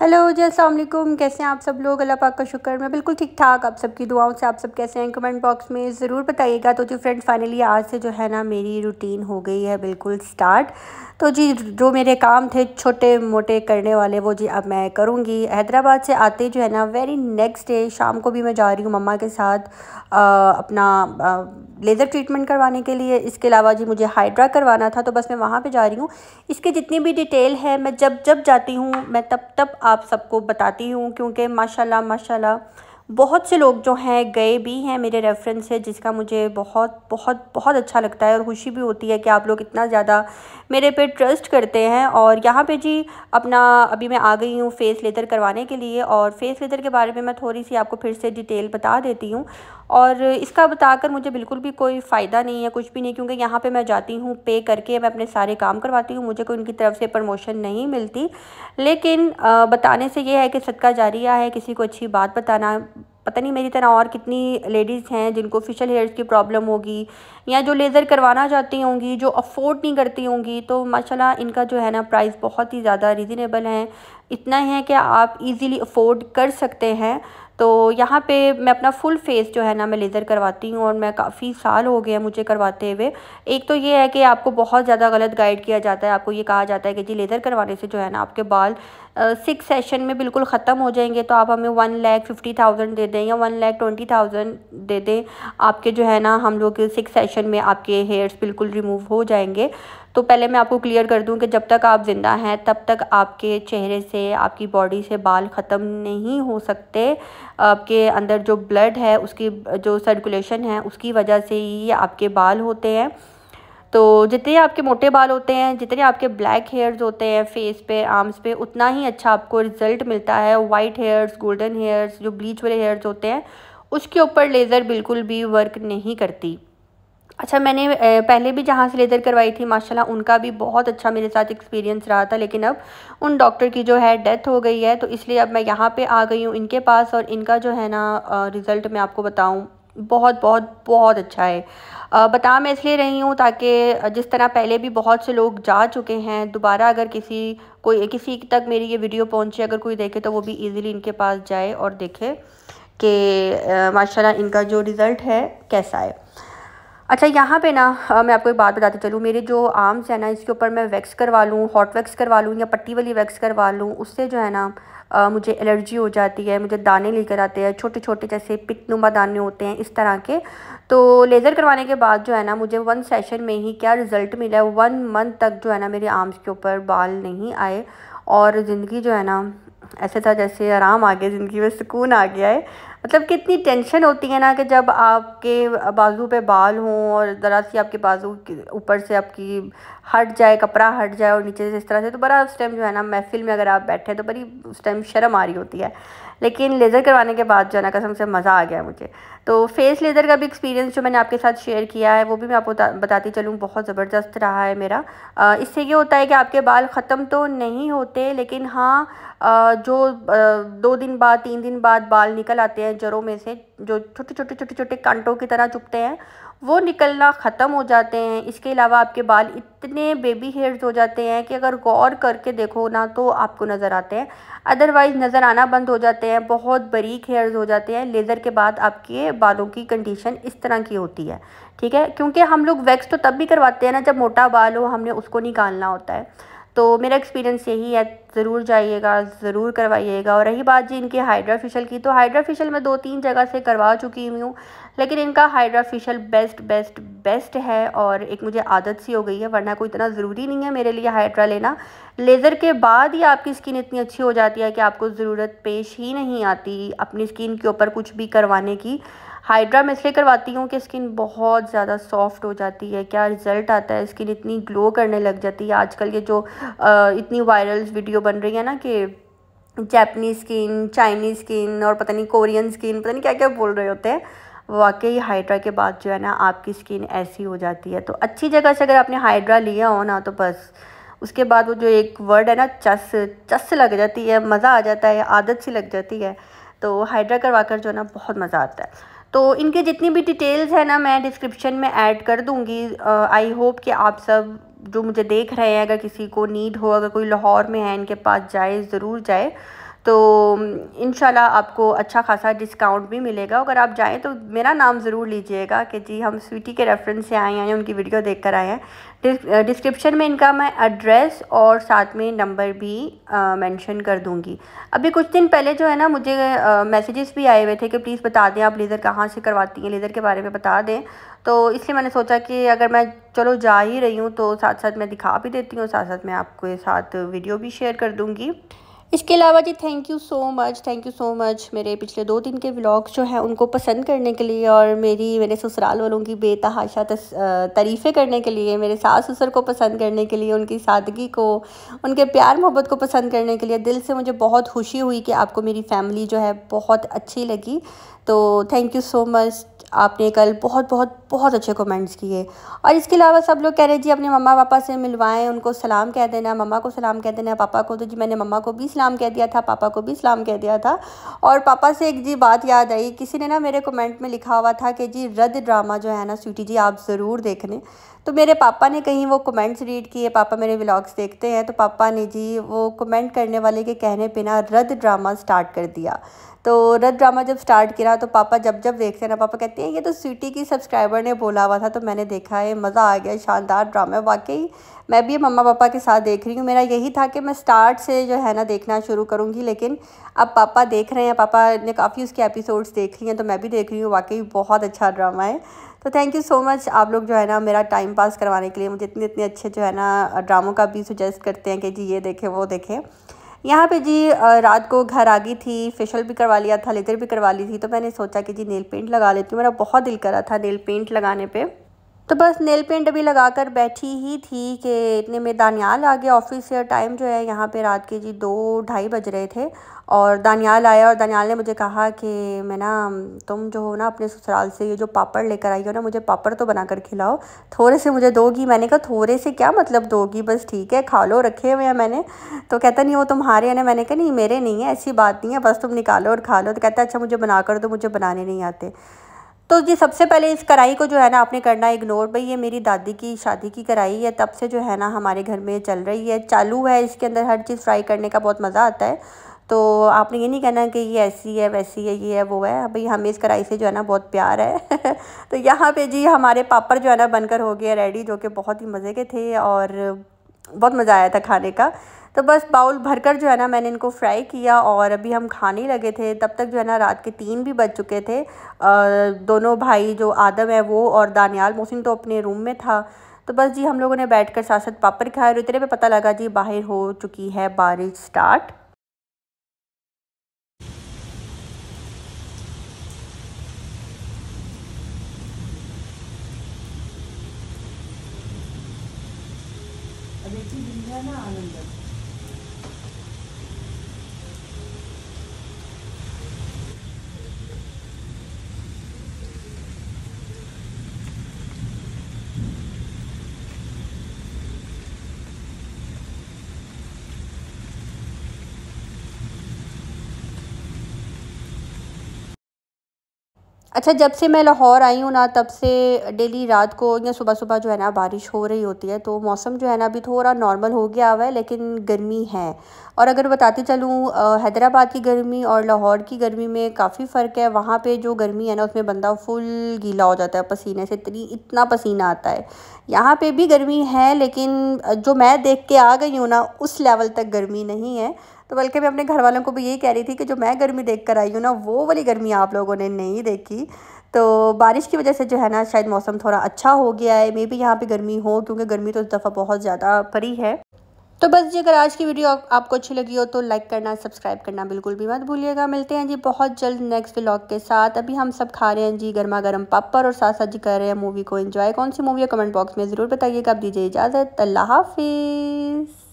Hello जी असलम कैसे हैं आप सब लोग अल्लाह पाक का शुक्र मैं बिल्कुल ठीक ठाक आप सबकी दुआओं से आप सब कैसे हैं कमेंट बॉक्स में ज़रूर बताइएगा तो जी फ्रेंड फाइनली आज से जो है ना मेरी रूटीन हो गई है बिल्कुल स्टार्ट तो जी जो मेरे काम थे छोटे मोटे करने वाले वो जी अब मैं करूँगी हैदराबाद से आते जो है ना वेरी नेक्स्ट डे शाम को भी मैं जा रही हूँ मम्मा के साथ आ, अपना आ, लेज़र ट्रीटमेंट करवाने के लिए इसके अलावा जी मुझे हाइड्रा करवाना था तो बस मैं वहाँ पे जा रही हूँ इसके जितनी भी डिटेल है मैं जब जब जाती हूँ मैं तब तब आप सबको बताती हूँ क्योंकि माशाल्लाह माशाल्लाह बहुत से लोग जो हैं गए भी हैं मेरे रेफरेंस से जिसका मुझे बहुत बहुत बहुत अच्छा लगता है और खुशी भी होती है कि आप लोग इतना ज़्यादा मेरे पे ट्रस्ट करते हैं और यहाँ पे जी अपना अभी मैं आ गई हूँ फेस लेदर करवाने के लिए और फेस लेदर के बारे में मैं थोड़ी सी आपको फिर से डिटेल बता देती हूँ और इसका बताकर मुझे बिल्कुल भी कोई फ़ायदा नहीं है कुछ भी नहीं क्योंकि यहाँ पे मैं जाती हूँ पे करके मैं अपने सारे काम करवाती हूँ मुझे कोई उनकी तरफ से प्रमोशन नहीं मिलती लेकिन आ, बताने से ये है कि सदका जारिया है किसी को अच्छी बात बताना पता नहीं मेरी तरह और कितनी लेडीज़ हैं जिनको फेशियल हेयर्स की प्रॉब्लम होगी या जो लेज़र करवाना चाहती होंगी जो अफोर्ड नहीं करती होंगी तो माशाल्लाह इनका जो है ना प्राइस बहुत ही ज़्यादा रिजनेबल है इतना है कि आप इजीली अफोर्ड कर सकते हैं तो यहाँ पे मैं अपना फुल फेस जो है ना मैं लेज़र करवाती हूँ और मैं काफ़ी साल हो गया मुझे करवाते हुए एक तो ये है कि आपको बहुत ज़्यादा गलत गाइड किया जाता है आपको ये कहा जाता है कि जी लेज़र करवाने से जो है ना आपके बाल सिक्स सेशन में बिल्कुल ख़त्म हो जाएंगे तो आप हमें वन लैख फिफ्टी थाउजेंड दे दें या वन लैख ट्वेंटी थाउजेंड दे दें आपके जो है ना हम लोग सिक्स सेशन में आपके हेयर्स बिल्कुल रिमूव हो जाएंगे तो पहले मैं आपको क्लियर कर दूं कि जब तक आप ज़िंदा हैं तब तक आपके चेहरे से आपकी बॉडी से बाल ख़त्म नहीं हो सकते आपके अंदर जो ब्लड है उसकी जो सर्कुलेशन है उसकी वजह से ही आपके बाल होते हैं तो जितने आपके मोटे बाल होते हैं जितने आपके ब्लैक हेयर्स होते हैं फेस पे आर्म्स पे उतना ही अच्छा आपको रिजल्ट मिलता है वाइट हेयर्स गोल्डन हेयर्स जो ब्लीच वाले हेयर्स होते हैं उसके ऊपर लेज़र बिल्कुल भी वर्क नहीं करती अच्छा मैंने पहले भी जहाँ से लेज़र करवाई थी माशाल्लाह उनका भी बहुत अच्छा मेरे साथ एक्सपीरियंस रहा था लेकिन अब उन डॉक्टर की जो है डेथ हो गई है तो इसलिए अब मैं यहाँ पे आ गई हूँ इनके पास और इनका जो है ना रिज़ल्ट मैं आपको बताऊँ बहुत बहुत बहुत अच्छा है बता मैं इसलिए रही हूँ ताकि जिस तरह पहले भी बहुत से लोग जा चुके हैं दोबारा अगर किसी कोई किसी तक मेरी ये वीडियो पहुँचे अगर कोई देखे तो वो भी ईज़िली इनके पास जाए और देखे कि माशाल्लाह इनका जो रिज़ल्ट है कैसा है अच्छा यहाँ पे ना मैं आपको एक बात बताती चलूँ मेरे जो आर्म्स है ना इसके ऊपर मैं वैक्स करवा लूँ हॉट वैक्स करवा लूँ या पट्टी वाली वैक्स करवा लूँ उससे जो है ना आ, मुझे एलर्जी हो जाती है मुझे दाने लेकर आते हैं छोटे छोटे जैसे पितनुमा दाने होते हैं इस तरह के तो लेज़र करवाने के बाद जो है ना मुझे वन सेशन में ही क्या रिज़ल्ट मिला है वन मंथ तक जो है ना मेरे आर्म्स के ऊपर बाल नहीं आए और ज़िंदगी जो है ना ऐसे था जैसे आराम आ गया ज़िंदगी में सुकून आ गया है मतलब कितनी टेंशन होती है ना कि जब आपके बाजू पे बाल हों और ज़रा सी आपके बाजू ऊपर से आपकी हट जाए कपड़ा हट जाए और नीचे से इस तरह से तो बड़ा उस टाइम जो है ना महफिल में अगर आप बैठे तो बड़ी उस टाइम शर्म आ रही होती है लेकिन लेज़र करवाने के बाद जो है ना कसम से मज़ा आ गया मुझे तो फेस लेज़र का भी एक्सपीरियंस जो मैंने आपके साथ शेयर किया है वो भी मैं आपको बताती चलूँ बहुत ज़बरदस्त रहा है मेरा इससे ये होता है कि आपके बाल ख़त्म तो नहीं होते लेकिन हाँ जो दो दिन बाद तीन दिन बाद बाल निकल आते हैं जड़ों में से जो छोटे छोटे छोटे छोटे कांटों की तरह चुपते हैं वो निकलना ख़त्म हो जाते हैं इसके अलावा आपके बाल इतने बेबी हेयर्स हो जाते हैं कि अगर गौर करके देखो ना तो आपको नज़र आते हैं अदरवाइज़ नज़र आना बंद हो जाते हैं बहुत बरीक हेयर्स हो जाते हैं लेज़र के बाद आपके बालों की कंडीशन इस तरह की होती है ठीक है क्योंकि हम लोग वैक्स तो तब भी करवाते हैं ना जब मोटा बाल हो हमने उसको निकालना होता है तो मेरा एक्सपीरियंस यही है ज़रूर जाइएगा ज़रूर करवाइएगा और रही बात जी इनके हाइड्रा फेशियल की तो हाइड्रा फेशियल मैं दो तीन जगह से करवा चुकी हूँ लेकिन इनका hydra facial best best best है और एक मुझे आदत सी हो गई है वरना कोई इतना ज़रूरी नहीं है मेरे लिए हाइड्रा लेना लेज़र के बाद ही आपकी स्किन इतनी अच्छी हो जाती है कि आपको ज़रूरत पेश ही नहीं आती अपनी स्किन के ऊपर कुछ भी करवाने की हाइड्रा मैं इसलिए करवाती हूँ कि स्किन बहुत ज़्यादा सॉफ्ट हो जाती है क्या रिज़ल्ट आता है स्किन इतनी ग्लो करने लग जाती है आजकल ये जो इतनी वायरल वीडियो बन रही है ना कि जैपनीज़ स्किन चाइनीज़ स्किन और पता नहीं कोरियन स्किन पता नहीं क्या क्या बोल रहे होते हैं वाकई हाइड्रा के बाद जो है ना आपकी स्किन ऐसी हो जाती है तो अच्छी जगह से अगर आपने हाइड्रा लिया हो ना तो बस उसके बाद वो जो एक वर्ड है ना चस चस लग जाती है मज़ा आ जाता है आदत सी लग जाती है तो हाइड्रा करवा कर जो है ना बहुत मज़ा आता है तो इनके जितनी भी डिटेल्स है ना मैं डिस्क्रिप्शन में ऐड कर दूँगी आई होप कि आप सब जो मुझे देख रहे हैं अगर किसी को नीड हो अगर कोई लाहौर में है इनके पास जाए ज़रूर जाए तो इन आपको अच्छा खासा डिस्काउंट भी मिलेगा अगर आप जाएँ तो मेरा नाम ज़रूर लीजिएगा कि जी हम स्वीटी के रेफरेंस से आए हैं उनकी वीडियो देख कर आए हैं डिस्क्रिप्शन में इनका मैं एड्रेस और साथ में नंबर भी मेंशन कर दूंगी अभी कुछ दिन पहले जो है ना मुझे मैसेजेस भी आए हुए थे कि प्लीज़ बता दें आप लेज़र कहाँ से करवाती हैं लेज़र के बारे में बता दें तो इसलिए मैंने सोचा कि अगर मैं चलो जा ही रही हूँ तो साथ साथ मैं दिखा भी देती हूँ साथ साथ मैं आपके साथ वीडियो भी शेयर कर दूँगी इसके अलावा जी thank you so much thank you so much मेरे पिछले दो दिन के व्लॉग्स जो हैं उनको पसंद करने के लिए और मेरी मेरे ससुराल वालों की बेतहाशा तरीफ़ें करने के लिए मेरे सास ससुर को पसंद करने के लिए उनकी सादगी को उनके प्यार मोहब्बत को पसंद करने के लिए दिल से मुझे बहुत खुशी हुई कि आपको मेरी फैमिली जो है बहुत अच्छी लगी तो थैंक यू सो मच आपने कल बहुत बहुत बहुत अच्छे कमेंट्स किए और इसके अलावा सब लोग कह रहे जी अपने मम्मा पापा से मिलवाएं उनको सलाम कह देना मम्मा को सलाम कह देना पापा को तो जी मैंने मम्मा को भी सलाम कह दिया था पापा को भी सलाम कह दिया था और पापा से एक जी बात याद आई किसी ने ना मेरे कमेंट में लिखा हुआ था कि जी रद्द ड्रामा जो है ना स्वीटी जी आप ज़रूर देख लें तो मेरे पापा ने कहीं वो कमेंट्स रीड किए पापा मेरे व्लॉग्स देखते हैं तो पापा ने जी वो कमेंट करने वाले के कहने पे ना रद्द ड्रामा स्टार्ट कर दिया तो रद्द ड्रामा जब स्टार्ट किया तो पापा जब जब देखते हैं ना पापा कहते हैं ये तो स्वीटी की सब्सक्राइबर ने बोला हुआ था तो मैंने देखा है मज़ा आ गया शानदार ड्रामा वाकई मैं भी मम्मा पापा के साथ देख रही हूँ मेरा यही था कि मैं स्टार्ट से जो है ना देखना शुरू करूँगी लेकिन अब पापा देख रहे हैं पापा ने काफ़ी उसके एपिसोड्स देख लिए हैं तो मैं भी देख रही हूँ वाकई बहुत अच्छा ड्रामा है तो थैंक यू सो मच आप लोग जो है ना मेरा टाइम पास करवाने के लिए मुझे इतने इतने अच्छे जो है ना ड्रामों का भी सुजेस्ट करते हैं कि जी ये देखें वो देखें यहाँ पे जी रात को घर आ गई थी फेशियल भी करवा लिया था लेजर भी करवा ली थी तो मैंने सोचा कि जी नेल पेंट लगा लेती हूँ मेरा बहुत दिल करा था नेल पेंट लगाने पर तो बस नेल पेंट अभी लगा कर बैठी ही थी कि इतने में दानियाल आ गया ऑफिस से टाइम जो है यहाँ पे रात के जी दो ढाई बज रहे थे और दानियाल आया और दानियाल ने मुझे कहा कि मैं ना तुम जो हो ना अपने ससुराल से ये जो पापड़ लेकर आई हो ना मुझे पापड़ तो बना कर खिलाओ थोड़े से मुझे दोगी मैंने कहा थोड़े से क्या मतलब दोगी बस ठीक है खा लो रखे हुए हैं मैंने तो कहता नहीं वो तुम्हारे हैं ना मैंने कहा नहीं मेरे नहीं है ऐसी बात नहीं है बस तुम निकालो और खा लो तो कहता अच्छा मुझे बना कर दो मुझे बनाने नहीं आते तो जी सबसे पहले इस कढ़ाई को जो है ना आपने करना इग्नोर भाई ये मेरी दादी की शादी की कढ़ाई है तब से जो है ना हमारे घर में चल रही है चालू है इसके अंदर हर चीज़ फ्राई करने का बहुत मज़ा आता है तो आपने ये नहीं कहना कि ये ऐसी है वैसी है ये है वो है भाई हमें इस कढ़ाई से जो है ना बहुत प्यार है तो यहाँ पे जी हमारे पापड़ जो है ना बनकर हो गया रेडी जो कि बहुत ही मज़े के थे और बहुत मज़ा आया था खाने का तो बस बाउल भर कर जो है ना मैंने इनको फ्राई किया और अभी हम खाने लगे थे तब तक जो है ना रात के तीन भी बज चुके थे दोनों भाई जो आदम है वो और दानियाल मोहसिन तो अपने रूम में था तो बस जी हम लोगों ने बैठ कर साथ साथ पापड़ खाए और इतने में पता लगा जी बाहर हो चुकी है बारिश स्टार्ट 하나 아는데. अच्छा जब से मैं लाहौर आई हूँ ना तब से डेली रात को या सुबह सुबह जो है ना बारिश हो रही होती है तो मौसम जो है ना अभी थोड़ा नॉर्मल हो गया हुआ है लेकिन गर्मी है और अगर बताती चलूँ हैदराबाद की गर्मी और लाहौर की गर्मी में काफ़ी फ़र्क है वहाँ पे जो गर्मी है ना उसमें बंदा फुल गीला हो जाता है पसीने से इतनी इतना पसीना आता है यहाँ पर भी गर्मी है लेकिन जो मैं देख के आ गई हूँ ना उस लेवल तक गर्मी नहीं है तो बल्कि मैं अपने घर वालों को भी यही कह रही थी कि जो मैं गर्मी देख कर आई हूँ ना वो वाली गर्मी आप लोगों ने नहीं देखी तो बारिश की वजह से जो है ना शायद मौसम थोड़ा अच्छा हो गया है मे भी यहाँ पर गर्मी हो क्योंकि गर्मी तो इस दफ़ा बहुत ज़्यादा पड़ी है तो बस जी अगर आज की वीडियो आपको अच्छी लगी हो तो लाइक करना सब्सक्राइब करना बिल्कुल भी मत भूलिएगा मिलते हैं जी बहुत जल्द नेक्स्ट व्लॉग के साथ अभी हम सब खा रहे हैं जी गर्मा गर्म पापड़ और साथ साथ जी कर रहे हैं मूवी को एंजॉय कौन सी मूवी है कमेंट बॉक्स में ज़रूर बताइएगा आप दीजिए इजाज़त अल्लाह हाफिज़